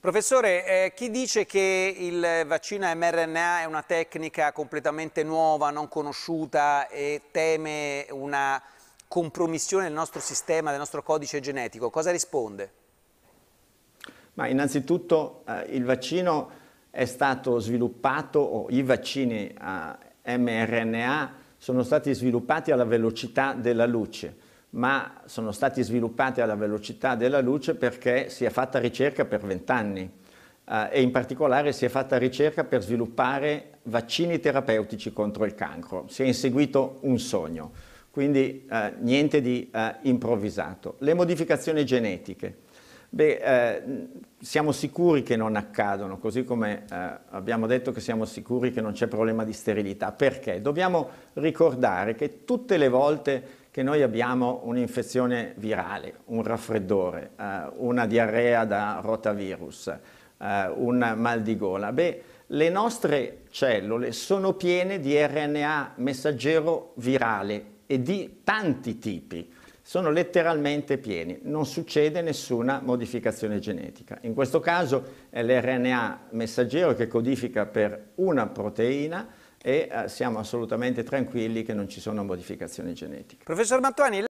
Professore, eh, chi dice che il vaccino mRNA è una tecnica completamente nuova, non conosciuta e teme una compromissione del nostro sistema, del nostro codice genetico, cosa risponde? Ma innanzitutto eh, il vaccino è stato sviluppato, o i vaccini a eh, mRNA sono stati sviluppati alla velocità della luce ma sono stati sviluppati alla velocità della luce perché si è fatta ricerca per vent'anni eh, e in particolare si è fatta ricerca per sviluppare vaccini terapeutici contro il cancro. Si è inseguito un sogno, quindi eh, niente di eh, improvvisato. Le modificazioni genetiche. Beh, eh, siamo sicuri che non accadono, così come eh, abbiamo detto che siamo sicuri che non c'è problema di sterilità. Perché? Dobbiamo ricordare che tutte le volte che noi abbiamo un'infezione virale, un raffreddore, eh, una diarrea da rotavirus, eh, un mal di gola, beh, le nostre cellule sono piene di RNA messaggero virale e di tanti tipi sono letteralmente pieni, non succede nessuna modificazione genetica. In questo caso è l'RNA messaggero che codifica per una proteina e eh, siamo assolutamente tranquilli che non ci sono modificazioni genetiche. Professor Mattuani,